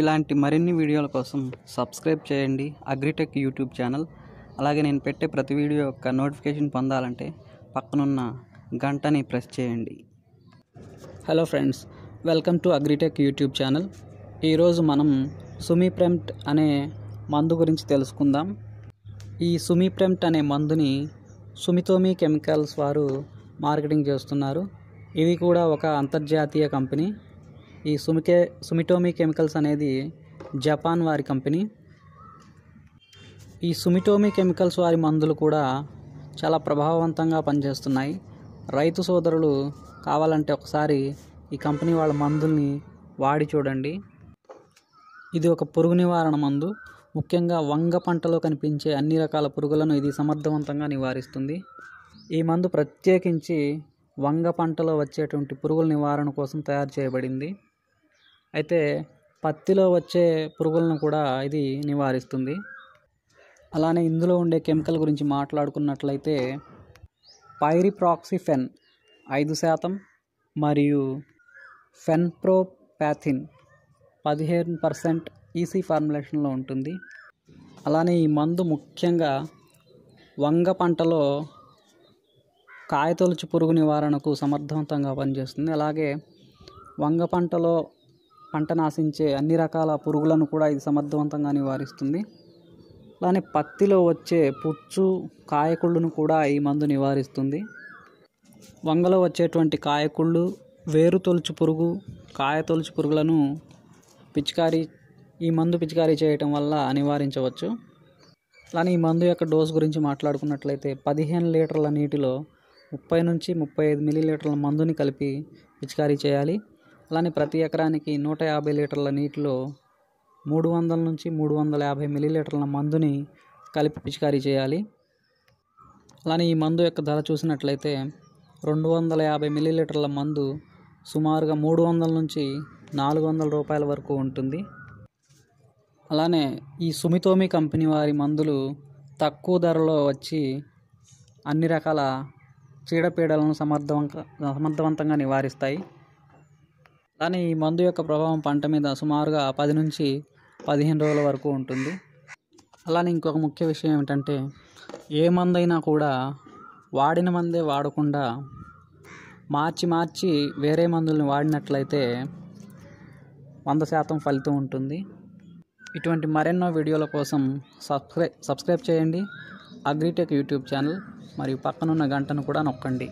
ఇలాంటి మరిన్ని వీడియోల కోసం సబ్స్క్రైబ్ చేయండి అగ్రిటెక్ యూట్యూబ్ ఛానల్ అలాగే నేను పెట్టే ప్రతి వీడియో యొక్క నోటిఫికేషన్ పొందాలంటే పక్కనున్న గంటని ప్రెస్ చేయండి hello friends welcome to Agritech YouTube channel ఈరోజు మనం సుమీప్రెమ్ట్ అనే మందు గురించి తెలుసుకుందాం ఈ సుమీప్రెమ్ట్ అనే మందుని సుమితోమీ కెమికల్స్ వారు మార్కెటింగ్ చేస్తున్నారు ఇది కూడా ఒక అంతర్జాతీయ కంపెనీ ఈ సుమికే సుమిటోమి కెమికల్స్ అనేది జపాన్ వారి కంపెనీ ఈ సుమిటోమి కెమికల్స్ వారి మందులు కూడా చాలా ప్రభావవంతంగా పనిచేస్తున్నాయి రైతు సోదరులు కావాలంటే ఒకసారి ఈ కంపెనీ వాళ్ళ మందుల్ని వాడి చూడండి ఇది ఒక పురుగు నివారణ మందు ముఖ్యంగా వంగ పంటలో కనిపించే అన్ని రకాల పురుగులను ఇది సమర్థవంతంగా నివారిస్తుంది ఈ మందు ప్రత్యేకించి వంగ పంటలో వచ్చేటువంటి పురుగుల నివారణ కోసం తయారు చేయబడింది అయితే పత్తిలో వచ్చే పురుగులను కూడా ఇది నివారిస్తుంది అలానే ఇందులో ఉండే కెమికల్ గురించి మాట్లాడుకున్నట్లయితే పైరిప్రాక్సిఫెన్ ఐదు శాతం మరియు ఫెన్ప్రోప్యాథిన్ పదిహేను పర్సెంట్ ఈసీ ఫార్ములేషన్లో ఉంటుంది అలానే ఈ మందు ముఖ్యంగా వంగ పంటలో కాయతొలుచు పురుగు నివారణకు సమర్థవంతంగా పనిచేస్తుంది అలాగే వంగ పంటలో పంట నాశించే అన్ని రకాల పురుగులను కూడా ఇది సమర్థవంతంగా నివారిస్తుంది అలానే పత్తిలో వచ్చే పుచ్చు కాయకుళ్ళును కూడా ఈ మందు నివారిస్తుంది వంగలో వచ్చేటువంటి కాయకుళ్ళు వేరు తొలుచు పురుగు కాయ తొలుచు పురుగులను పిచికారీ ఈ మందు పిచికారీ చేయటం వల్ల నివారించవచ్చు అలానే ఈ మందు యొక్క డోస్ గురించి మాట్లాడుకున్నట్లయితే పదిహేను లీటర్ల నీటిలో ముప్పై నుంచి ముప్పై ఐదు మిల్లీలీటర్ల మందుని కలిపి పిచికారీ చేయాలి అలానే ప్రతి ఎకరానికి నూట యాభై లీటర్ల నీటిలో మూడు వందల నుంచి మూడు వందల యాభై మిల్లీలీటర్ల మందుని కలిపి పిచికారీ చేయాలి అలానే ఈ మందు యొక్క ధర చూసినట్లయితే రెండు వందల యాభై మిల్లీలీటర్ల మందు సుమారుగా మూడు వందల నుంచి నాలుగు వందల రూపాయల వరకు ఉంటుంది అలానే ఈ సుమితోమి కంపెనీ వారి మందులు తక్కువ ధరలో వచ్చి అన్ని రకాల చీడపీడలను సమర్థవంత సమర్థవంతంగా నివారిస్తాయి కానీ ఈ మందు యొక్క ప్రభావం పంట మీద సుమారుగా పది నుంచి పదిహేను రోజుల వరకు ఉంటుంది అలానే ఇంకొక ముఖ్య విషయం ఏమిటంటే ఏ మందైనా కూడా వాడిన మందే వాడకుండా మార్చి మార్చి వేరే మందుల్ని వాడినట్లయితే వంద శాతం ఫలితం ఉంటుంది ఇటువంటి మరెన్నో వీడియోల కోసం సబ్స్క్రై సబ్స్క్రైబ్ చేయండి అగ్రిటెక్ యూట్యూబ్ ఛానల్ మరియు పక్కనున్న గంటను కూడా నొక్కండి